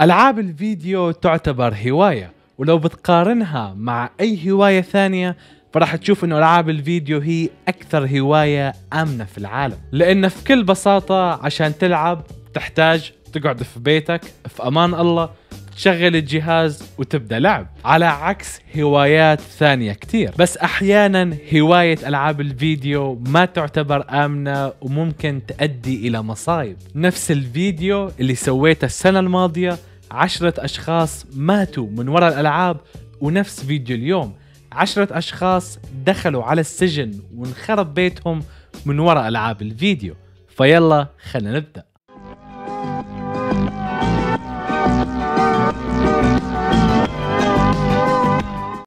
العاب الفيديو تعتبر هوايه ولو بتقارنها مع اي هوايه ثانيه فراح تشوف انه العاب الفيديو هي اكثر هوايه امنه في العالم لان في كل بساطه عشان تلعب تحتاج تقعد في بيتك في امان الله تشغل الجهاز وتبدا لعب على عكس هوايات ثانيه كتير بس احيانا هوايه العاب الفيديو ما تعتبر امنه وممكن تؤدي الى مصايب نفس الفيديو اللي سويته السنه الماضيه عشرة أشخاص ماتوا من وراء الألعاب ونفس فيديو اليوم عشرة أشخاص دخلوا على السجن وانخرب بيتهم من وراء ألعاب الفيديو فيلا خلينا نبدأ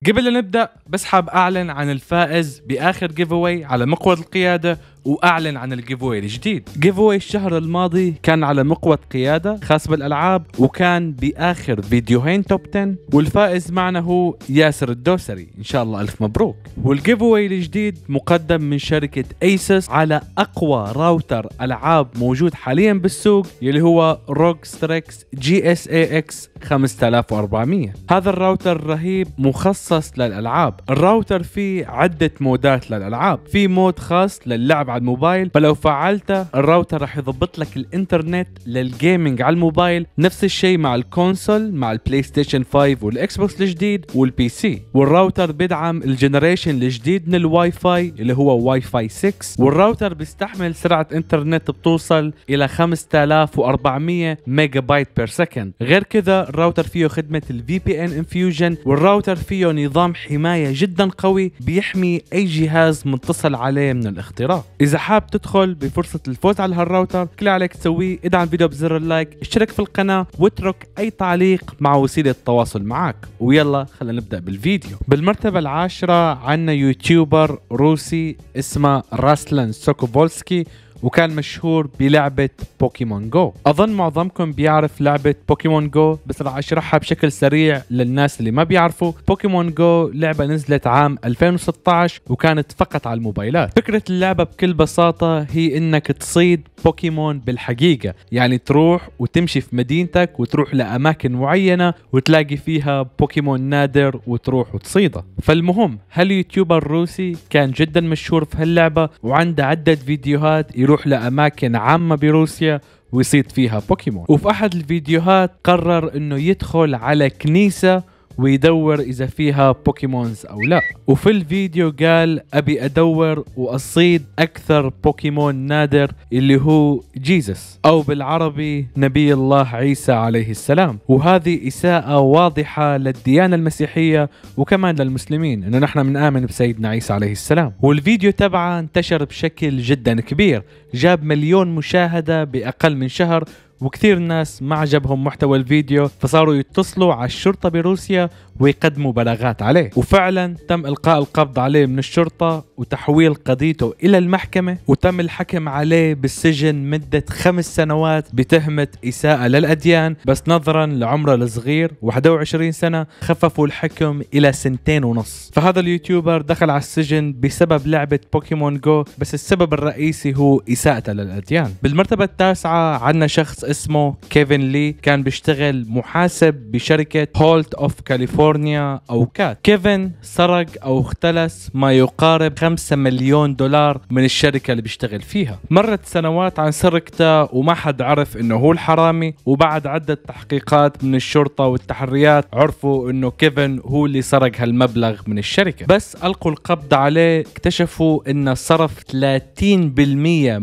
قبل لا نبدأ بس حاب أعلن عن الفائز بآخر جيف على مقود القيادة واعلن عن الجيف واي الجديد جيف واي الشهر الماضي كان على مقود قياده خاص بالالعاب وكان باخر فيديوهين توب 10 والفائز معنا هو ياسر الدوسري ان شاء الله الف مبروك والجيف واي الجديد مقدم من شركه ايسس على اقوى راوتر العاب موجود حاليا بالسوق اللي هو روك ستريكس جي اس اي اكس 5400 هذا الراوتر رهيب مخصص للالعاب الراوتر فيه عده مودات للالعاب في مود خاص للعب على الموبايل فلو فعلتها الراوتر رح يضبط لك الانترنت للجيمنج على الموبايل نفس الشيء مع الكونسول مع البلاي ستيشن 5 والاكس بوكس الجديد والبي سي والراوتر بيدعم الجنريشن الجديد من الواي فاي اللي هو واي فاي 6 والراوتر بيستحمل سرعه انترنت بتوصل الى 5400 ميجا بايت بير سكند غير كذا الراوتر فيه خدمه الفي بي ان انفيوجن والراوتر فيه نظام حمايه جدا قوي بيحمي اي جهاز متصل عليه من الاختراق اذا حاب تدخل بفرصه الفوز على هالراوتر كل عليك تسويه ادعم الفيديو بزر اللايك اشترك في القناه واترك اي تعليق مع وسيله التواصل معك ويلا خلينا نبدا بالفيديو بالمرتبه العاشره عندنا يوتيوبر روسي اسمه راسلان سوكوبولسكي وكان مشهور بلعبة بوكيمون جو أظن معظمكم بيعرف لعبة بوكيمون جو بس رح أشرحها بشكل سريع للناس اللي ما بيعرفوا بوكيمون جو لعبة نزلت عام 2016 وكانت فقط على الموبايلات فكرة اللعبة بكل بساطة هي إنك تصيد بوكيمون بالحقيقه يعني تروح وتمشي في مدينتك وتروح لاماكن معينه وتلاقي فيها بوكيمون نادر وتروح وتصيده فالمهم هاليوتيوبر الروسي كان جدا مشهور في هاللعبه وعنده عده فيديوهات يروح لاماكن عامه بروسيا ويصيد فيها بوكيمون وفي احد الفيديوهات قرر انه يدخل على كنيسه ويدور اذا فيها بوكيمونز او لا وفي الفيديو قال ابي ادور واصيد اكثر بوكيمون نادر اللي هو جيزس او بالعربي نبي الله عيسى عليه السلام وهذه اساءة واضحة للديانة المسيحية وكمان للمسلمين انه نحن بنآمن بسيدنا عيسى عليه السلام والفيديو تبعه انتشر بشكل جدا كبير جاب مليون مشاهدة باقل من شهر وكثير ناس ما عجبهم محتوى الفيديو فصاروا يتصلوا على الشرطة بروسيا ويقدموا بلاغات عليه وفعلا تم إلقاء القبض عليه من الشرطة وتحويل قضيته إلى المحكمة وتم الحكم عليه بالسجن مدة خمس سنوات بتهمة إساءة للأديان بس نظرا لعمره الصغير 21 سنة خففوا الحكم إلى سنتين ونص فهذا اليوتيوبر دخل على السجن بسبب لعبة بوكيمون جو بس السبب الرئيسي هو إساءته للأديان بالمرتبة التاسعة عندنا شخص اسمه كيفن لي كان بيشتغل محاسب بشركة هولت اوف كاليفورنيا او كات كيفن سرق او اختلس ما يقارب 5 مليون دولار من الشركة اللي بيشتغل فيها مرت سنوات عن سرقته وما حد عرف انه هو الحرامي وبعد عدة تحقيقات من الشرطة والتحريات عرفوا انه كيفن هو اللي سرق هالمبلغ من الشركة بس القوا القبض عليه اكتشفوا انه صرف 30%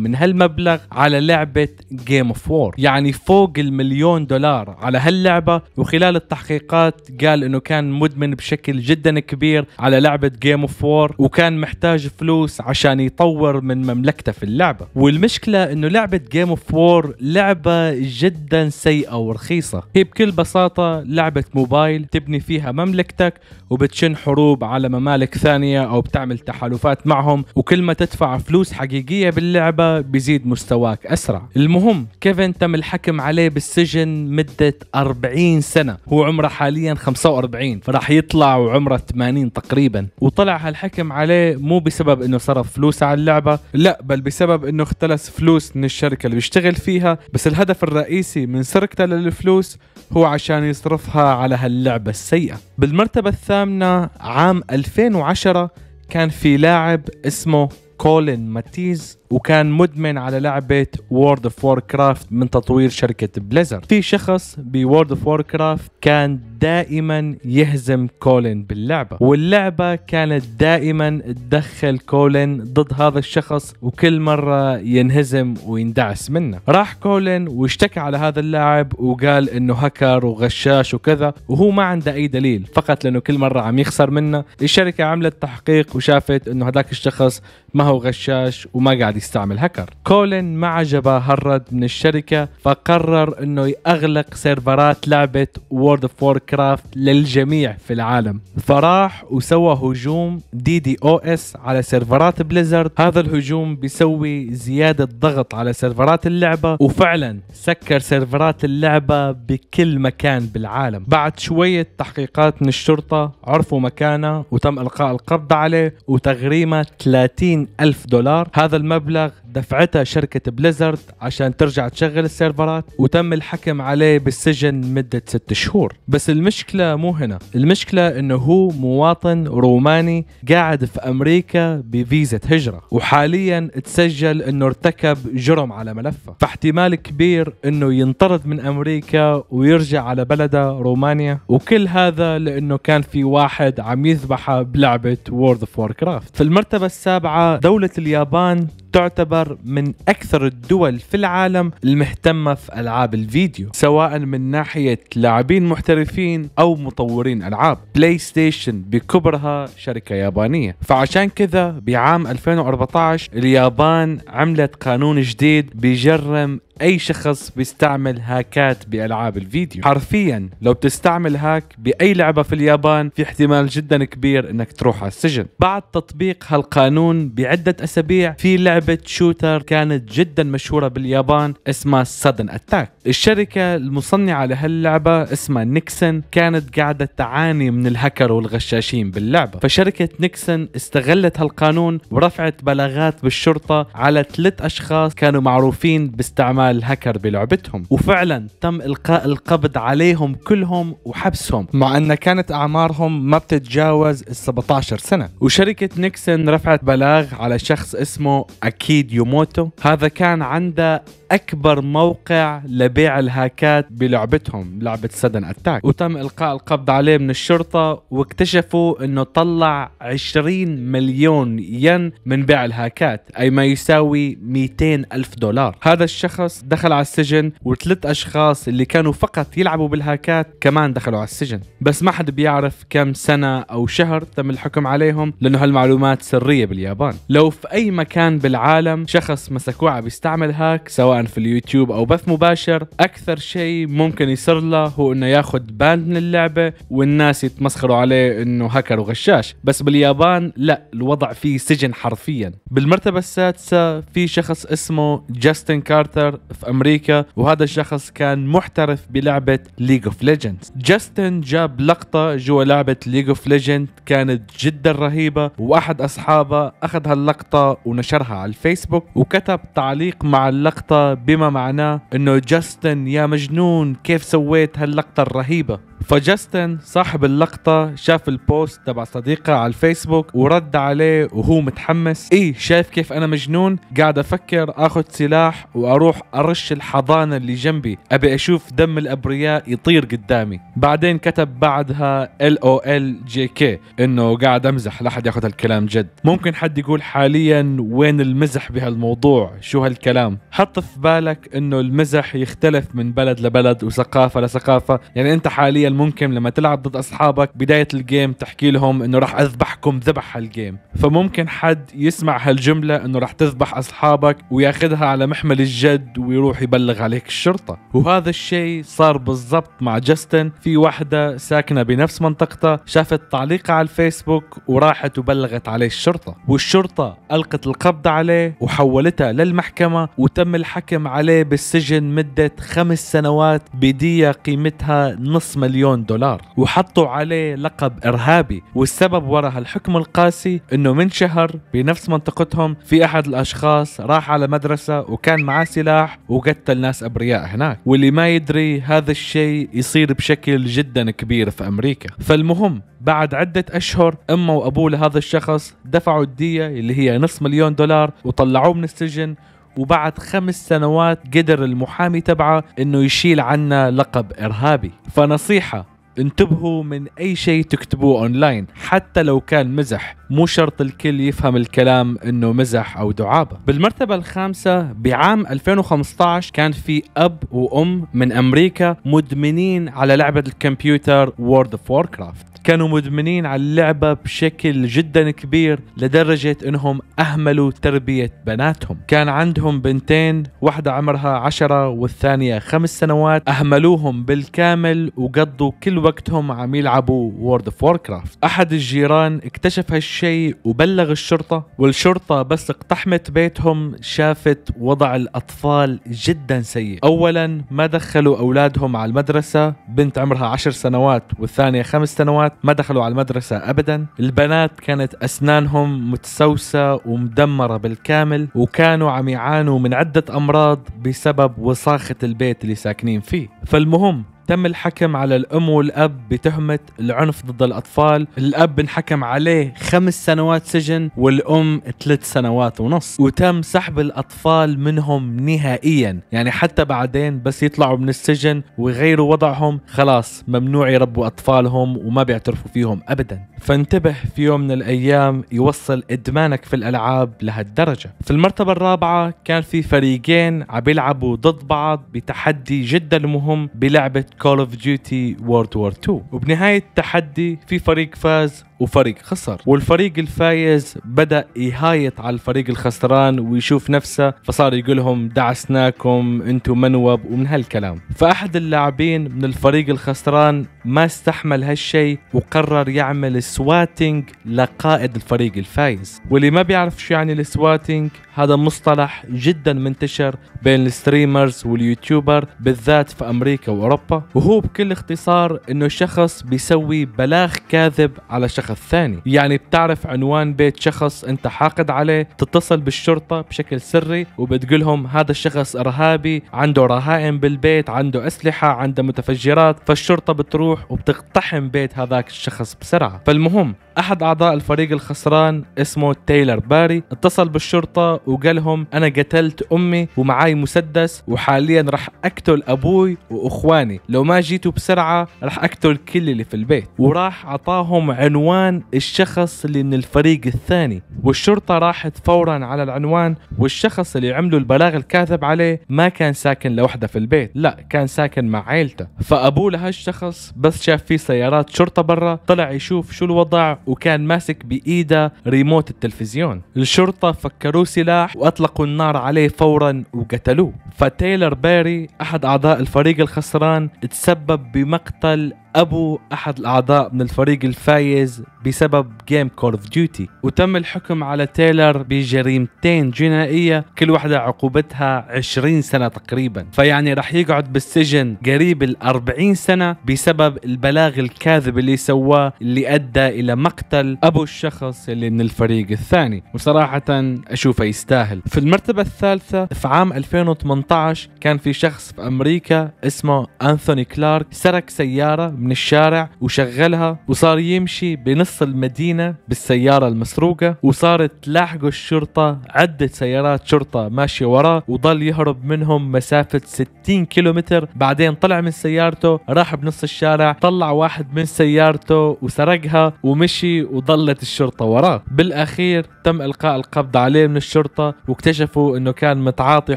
من هالمبلغ على لعبة جيم اوف وور يعني يعني فوق المليون دولار على هاللعبة وخلال التحقيقات قال انه كان مدمن بشكل جدا كبير على لعبة جيم اوف وور وكان محتاج فلوس عشان يطور من مملكته في اللعبة والمشكلة انه لعبة جيم اوف وور لعبة جدا سيئة ورخيصة هي بكل بساطة لعبة موبايل تبني فيها مملكتك وبتشن حروب على ممالك ثانية او بتعمل تحالفات معهم وكل ما تدفع فلوس حقيقية باللعبة بيزيد مستواك اسرع المهم كيفن تم الحكم عليه بالسجن مدة 40 سنة هو عمره حاليا 45 فراح يطلع وعمره 80 تقريبا وطلع هالحكم عليه مو بسبب انه صرف فلوس على اللعبة لا بل بسبب انه اختلس فلوس من الشركة اللي بيشتغل فيها بس الهدف الرئيسي من سرقته للفلوس هو عشان يصرفها على هاللعبة السيئة بالمرتبة الثامنة عام 2010 كان في لاعب اسمه كولين ماتيز وكان مدمن على لعبة وورد اوف وور كرافت من تطوير شركة بليزر في شخص بوورد اوف وور كرافت كان دائما يهزم كولين باللعبة واللعبة كانت دائما تدخل كولين ضد هذا الشخص وكل مرة ينهزم ويندعس منه راح كولين واشتكى على هذا اللاعب وقال انه هكر وغشاش وكذا وهو ما عنده اي دليل فقط لانه كل مرة عم يخسر منه الشركة عملت تحقيق وشافت انه هذاك الشخص ما هو غشاش وما قاعد يستعمل هاكر كولين عجبه هالرد من الشركة فقرر انه يغلق سيرفرات لعبة وورد اوف كرافت للجميع في العالم فراح وسوى هجوم دي دي او اس على سيرفرات بليزرد هذا الهجوم بيسوي زيادة ضغط على سيرفرات اللعبة وفعلا سكر سيرفرات اللعبة بكل مكان بالعالم بعد شوية تحقيقات من الشرطة عرفوا مكانه وتم إلقاء القبض عليه وتغريمه 30 ألف دولار هذا المبلغ مبلغ دفعتها شركة بليزرد عشان ترجع تشغل السيرفرات وتم الحكم عليه بالسجن مدة ست شهور بس المشكلة مو هنا المشكلة انه هو مواطن روماني قاعد في امريكا بفيزة هجرة وحاليا تسجل انه ارتكب جرم على ملفه فاحتمال كبير انه ينطرد من امريكا ويرجع على بلده رومانيا وكل هذا لانه كان في واحد عم يذبحه بلعبة وورد اوف كرافت في المرتبة السابعة دولة اليابان تعتبر من أكثر الدول في العالم المهتمة في ألعاب الفيديو سواء من ناحية لاعبين محترفين أو مطورين ألعاب بلاي ستيشن بكبرها شركة يابانية فعشان كذا بعام 2014 اليابان عملت قانون جديد بيجرم اي شخص بيستعمل هاكات بالعاب الفيديو حرفيا لو بتستعمل هاك باي لعبه في اليابان في احتمال جدا كبير انك تروح على السجن بعد تطبيق هالقانون بعده اسابيع في لعبه شوتر كانت جدا مشهوره باليابان اسمها سادن اتاك الشركه المصنعه لهاللعبه اسمها نيكسن كانت قاعده تعاني من الهكر والغشاشين باللعبه فشركه نيكسن استغلت هالقانون ورفعت بلاغات بالشرطه على ثلاث اشخاص كانوا معروفين باستعمال مع الهكر بلعبتهم وفعلا تم إلقاء القبض عليهم كلهم وحبسهم مع أن كانت أعمارهم ما بتتجاوز ال 17 سنة وشركة نيكسون رفعت بلاغ على شخص اسمه أكيد يوموتو هذا كان عنده اكبر موقع لبيع الهاكات بلعبتهم لعبه سدن اتاك وتم القاء القبض عليه من الشرطه واكتشفوا انه طلع 20 مليون ين من بيع الهاكات اي ما يساوي 200 الف دولار هذا الشخص دخل على السجن وثلاث اشخاص اللي كانوا فقط يلعبوا بالهاكات كمان دخلوا على السجن بس ما حد بيعرف كم سنه او شهر تم الحكم عليهم لانه هالمعلومات سريه باليابان لو في اي مكان بالعالم شخص مسكوه عم بيستعمل هاك سواء في اليوتيوب او بث مباشر اكثر شيء ممكن يصير له هو انه ياخذ باند من اللعبه والناس يتمسخروا عليه انه هكر وغشاش بس باليابان لا الوضع فيه سجن حرفيا بالمرتبه السادسه في شخص اسمه جاستن كارتر في امريكا وهذا الشخص كان محترف بلعبه ليج اوف ليجندز جاستن جاب لقطه جوا لعبه ليج اوف ليجند كانت جدا رهيبه واحد اصحابه اخذ هاللقطه ونشرها على الفيسبوك وكتب تعليق مع اللقطه بما معناه انه جاستن يا مجنون كيف سويت هاللقطة الرهيبة فجاستن صاحب اللقطة شاف البوست تبع صديقه على الفيسبوك ورد عليه وهو متحمس ايه شايف كيف انا مجنون قاعد افكر اخذ سلاح واروح ارش الحضانة اللي جنبي ابي اشوف دم الابرياء يطير قدامي بعدين كتب بعدها ال او ال جي كي انه قاعد امزح لا حد ياخذ هالكلام جد ممكن حد يقول حاليا وين المزح بهالموضوع شو هالكلام حط في بالك انه المزح يختلف من بلد لبلد وثقافه لثقافه يعني انت حاليا ممكن لما تلعب ضد اصحابك بدايه الجيم تحكي لهم انه راح اذبحكم ذبح هالجيم فممكن حد يسمع هالجمله انه راح تذبح اصحابك وياخذها على محمل الجد ويروح يبلغ عليك الشرطه وهذا الشيء صار بالضبط مع جاستن في وحده ساكنه بنفس منطقته شافت تعليقه على الفيسبوك وراحت وبلغت عليه الشرطه والشرطه القت القبض عليه وحولتها للمحكمه وتم الحكم محكم عليه بالسجن مدة خمس سنوات بدية قيمتها نص مليون دولار وحطوا عليه لقب إرهابي والسبب وراء هالحكم القاسي أنه من شهر بنفس منطقتهم في أحد الأشخاص راح على مدرسة وكان معاه سلاح وقتل ناس أبرياء هناك واللي ما يدري هذا الشيء يصير بشكل جدا كبير في أمريكا فالمهم بعد عدة أشهر أمه وأبوه لهذا الشخص دفعوا الدية اللي هي نص مليون دولار وطلعوه من السجن وبعد خمس سنوات قدر المحامي تبعه انه يشيل عنا لقب ارهابي فنصيحه انتبهوا من اي شيء تكتبوه اونلاين حتى لو كان مزح مو شرط الكل يفهم الكلام انه مزح او دعابه بالمرتبه الخامسه بعام 2015 كان في اب وام من امريكا مدمنين على لعبه الكمبيوتر وورد اوف ووركرافت كانوا مدمنين على اللعبه بشكل جدا كبير لدرجه انهم اهملوا تربيه بناتهم كان عندهم بنتين واحده عمرها 10 والثانيه خمس سنوات اهملوهم بالكامل وقضوا كل وقتهم عم يلعبوا وورد اوف كرافت احد الجيران اكتشف هالشيء وبلغ الشرطه والشرطه بس اقتحمت بيتهم شافت وضع الاطفال جدا سيء اولا ما دخلوا اولادهم على المدرسه بنت عمرها عشر سنوات والثانيه خمس سنوات ما دخلوا على المدرسه ابدا البنات كانت اسنانهم متسوسه ومدمره بالكامل وكانوا عم يعانوا من عده امراض بسبب وساخه البيت اللي ساكنين فيه فالمهم تم الحكم على الأم والأب بتهمة العنف ضد الأطفال الأب انحكم عليه خمس سنوات سجن والأم ثلاث سنوات ونص وتم سحب الأطفال منهم نهائيا يعني حتى بعدين بس يطلعوا من السجن ويغيروا وضعهم خلاص ممنوع يربوا أطفالهم وما بيعترفوا فيهم أبدا فانتبه في يوم من الأيام يوصل إدمانك في الألعاب لهالدرجة في المرتبة الرابعة كان في فريقين عم بيلعبوا ضد بعض بتحدي جدا مهم بلعبة كول اوف ديوتي وورد وور 2 وبنهاية التحدي في فريق فاز وفريق خسر والفريق الفايز بدا يهايط على الفريق الخسران ويشوف نفسه فصار يقول لهم دعسناكم انتم منوب ومن هالكلام فاحد اللاعبين من الفريق الخسران ما استحمل هالشيء وقرر يعمل سواتنج لقائد الفريق الفايز واللي ما بيعرف شو يعني السواتنج هذا مصطلح جدا منتشر بين الستريمرز واليوتيوبر بالذات في امريكا واوروبا وهو بكل اختصار انه شخص بيسوي بلاغ كاذب على شخص الشخص الثاني يعني بتعرف عنوان بيت شخص انت حاقد عليه تتصل بالشرطه بشكل سري وبتقول لهم هذا الشخص ارهابي عنده رهائن بالبيت عنده اسلحه عنده متفجرات فالشرطه بتروح وبتقتحم بيت هذاك الشخص بسرعه فالمهم أحد أعضاء الفريق الخسران اسمه تايلر باري اتصل بالشرطة وقال لهم أنا قتلت أمي ومعاي مسدس وحاليا راح أقتل أبوي وإخواني لو ما جيتوا بسرعة راح أقتل كل اللي في البيت وراح أعطاهم عنوان الشخص اللي من الفريق الثاني والشرطة راحت فورا على العنوان والشخص اللي عملوا البلاغ الكاذب عليه ما كان ساكن لوحده في البيت لا كان ساكن مع عيلته فأبوه لهالشخص بس شاف في سيارات شرطة برا طلع يشوف شو الوضع وكان ماسك بإيده ريموت التلفزيون الشرطة فكروه سلاح وأطلقوا النار عليه فورا وقتلوه فتايلر باري أحد أعضاء الفريق الخسران تسبب بمقتل أبو أحد الأعضاء من الفريق الفايز بسبب جيم كول اوف ديوتي وتم الحكم على تايلر بجريمتين جنائية كل واحدة عقوبتها 20 سنة تقريبا فيعني راح يقعد بالسجن قريب ال 40 سنة بسبب البلاغ الكاذب اللي سواه اللي أدى إلى مقتل أبو الشخص اللي من الفريق الثاني وصراحة أشوفه يستاهل في المرتبة الثالثة في عام 2018 كان في شخص في أمريكا اسمه أنثوني كلارك سرق سيارة من الشارع وشغلها وصار يمشي بنص المدينة بالسيارة المسروقة وصارت تلاحقه الشرطة عدة سيارات شرطة ماشية وراه وضل يهرب منهم مسافة 60 كيلومتر بعدين طلع من سيارته راح بنص الشارع طلع واحد من سيارته وسرقها ومشي وضلت الشرطة وراه بالأخير تم إلقاء القبض عليه من الشرطة واكتشفوا أنه كان متعاطي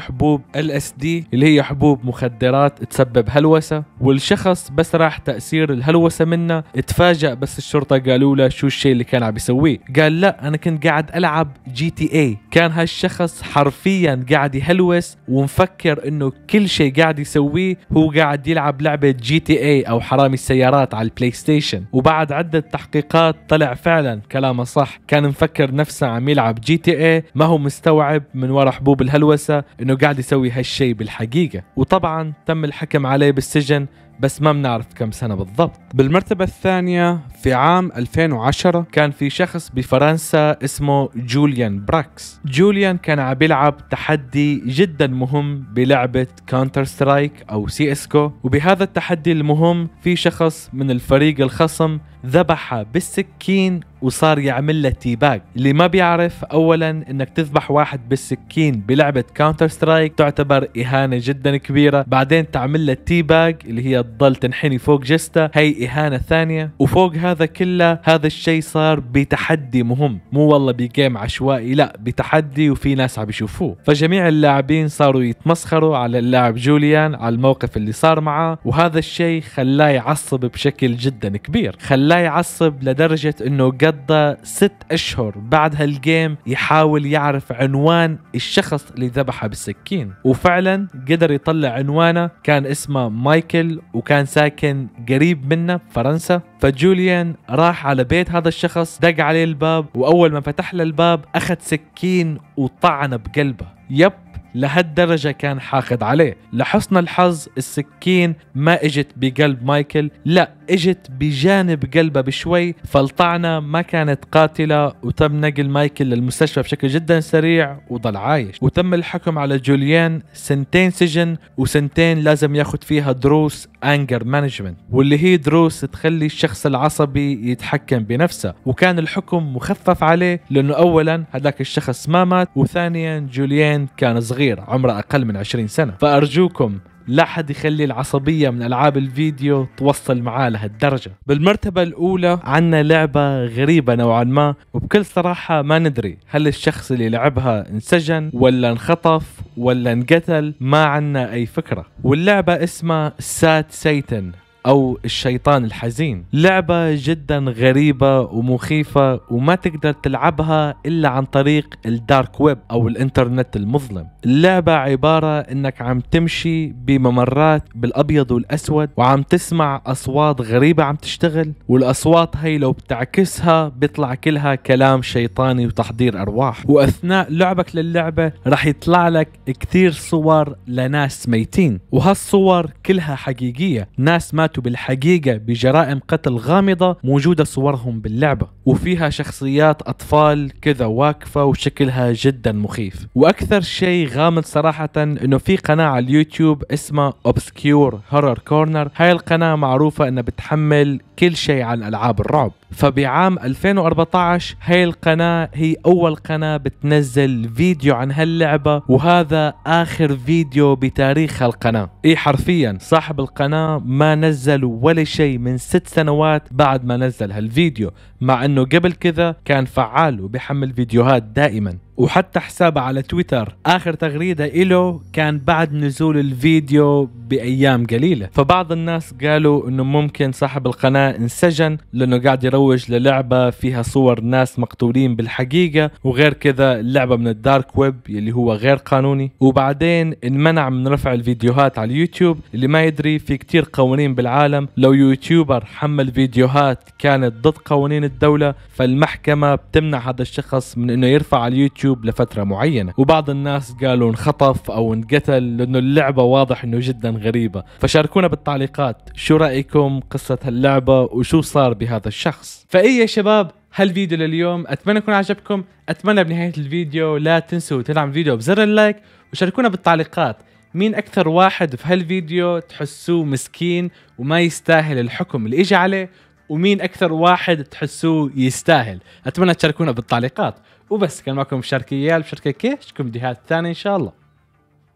حبوب LSD اللي هي حبوب مخدرات تسبب هلوسة والشخص بس راح تأسيس يصير الهلوسه منه تفاجأ بس الشرطه قالوا له شو الشيء اللي كان عم يسويه قال لا انا كنت قاعد العب جي تي اي كان هالشخص حرفيا قاعد يهلوس ومفكر انه كل شيء قاعد يسويه هو قاعد يلعب لعبه جي تي اي او حرامي السيارات على البلاي ستيشن وبعد عده تحقيقات طلع فعلا كلامه صح كان مفكر نفسه عم يلعب جي تي اي ما هو مستوعب من ورا حبوب الهلوسه انه قاعد يسوي هالشيء بالحقيقه وطبعا تم الحكم عليه بالسجن بس ما بنعرف كم سنة بالضبط بالمرتبة الثانية في عام 2010 كان في شخص بفرنسا اسمه جوليان براكس جوليان كان عم يلعب تحدي جدا مهم بلعبة كونتر سترايك أو سي اسكو وبهذا التحدي المهم في شخص من الفريق الخصم ذبحها بالسكين وصار يعمل لها تي باج اللي ما بيعرف اولا انك تذبح واحد بالسكين بلعبه كاونتر سترايك تعتبر اهانه جدا كبيره بعدين تعمل لها تي باج اللي هي تضل تنحني فوق جستا هي اهانه ثانيه وفوق هذا كله هذا الشيء صار بتحدي مهم مو والله بجيم عشوائي لا بتحدي وفي ناس عم يشوفوه فجميع اللاعبين صاروا يتمسخروا على اللاعب جوليان على الموقف اللي صار معه وهذا الشيء خلاه يعصب بشكل جدا كبير خلاه يعصب لدرجة انه قضى ست اشهر بعد هالجيم يحاول يعرف عنوان الشخص اللي ذبحه بالسكين وفعلا قدر يطلع عنوانه كان اسمه مايكل وكان ساكن قريب منه بفرنسا فجوليان راح على بيت هذا الشخص دق عليه الباب واول ما فتح له الباب اخذ سكين وطعنه بقلبه يب لهالدرجة كان حاقد عليه لحسن الحظ السكين ما اجت بقلب مايكل لا اجت بجانب قلبه بشوي فالطعنة ما كانت قاتلة وتم نقل مايكل للمستشفى بشكل جدا سريع وضل عايش وتم الحكم على جوليان سنتين سجن وسنتين لازم ياخذ فيها دروس انجر مانجمنت واللي هي دروس تخلي الشخص العصبي يتحكم بنفسه وكان الحكم مخفف عليه لانه اولا هذاك الشخص ما مات وثانيا جوليان كان صغير عمره اقل من 20 سنه فارجوكم لا حد يخلي العصبية من ألعاب الفيديو توصل معاه لهالدرجة بالمرتبة الأولى عنا لعبة غريبة نوعا ما وبكل صراحة ما ندري هل الشخص اللي لعبها انسجن ولا انخطف ولا انقتل ما عنا أي فكرة واللعبة اسمها سات سيتن أو الشيطان الحزين لعبة جدا غريبة ومخيفة وما تقدر تلعبها إلا عن طريق الدارك ويب أو الإنترنت المظلم اللعبة عبارة أنك عم تمشي بممرات بالأبيض والأسود وعم تسمع أصوات غريبة عم تشتغل والأصوات هي لو بتعكسها بيطلع كلها كلام شيطاني وتحضير أرواح وأثناء لعبك للعبة رح يطلع لك كثير صور لناس ميتين وهالصور كلها حقيقية ناس ما ماتوا بالحقيقة بجرائم قتل غامضة موجودة صورهم باللعبة وفيها شخصيات أطفال كذا واقفة وشكلها جدا مخيف وأكثر شيء غامض صراحة أنه في قناة على اليوتيوب اسمها Obscure Horror Corner هاي القناة معروفة أنها بتحمل كل شيء عن ألعاب الرعب فبعام 2014 هاي القناة هي أول قناة بتنزل فيديو عن هاللعبة وهذا آخر فيديو بتاريخ القناة إي حرفيا صاحب القناة ما نزل ولا شيء من ست سنوات بعد ما نزل هالفيديو مع أنه قبل كذا كان فعال وبيحمل فيديوهات دائما وحتى حسابه على تويتر آخر تغريدة إله كان بعد نزول الفيديو بأيام قليلة فبعض الناس قالوا أنه ممكن صاحب القناة انسجن لأنه قاعد يروج للعبة فيها صور ناس مقتولين بالحقيقة وغير كذا اللعبة من الدارك ويب اللي هو غير قانوني وبعدين انمنع من رفع الفيديوهات على اليوتيوب اللي ما يدري في كتير قوانين بالعالم لو يوتيوبر حمل فيديوهات كانت ضد قوانين الدولة فالمحكمة بتمنع هذا الشخص من انه يرفع على اليوتيوب يوتيوب لفتره معينه وبعض الناس قالوا انخطف او انقتل لانه اللعبه واضح انه جدا غريبه فشاركونا بالتعليقات شو رايكم قصه هاللعبه وشو صار بهذا الشخص فاي يا شباب هالفيديو لليوم اتمنى يكون عجبكم اتمنى بنهايه الفيديو لا تنسوا تدعم الفيديو بزر اللايك وشاركونا بالتعليقات مين اكثر واحد في هالفيديو تحسوه مسكين وما يستاهل الحكم اللي اجى عليه ومين اكثر واحد تحسوه يستاهل اتمنى تشاركونا بالتعليقات وبس كان معكم شاركي ايال بشركه كيش اشوفكم فيديوهات ثانيه ان شاء الله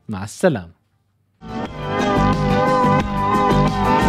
مع السلامه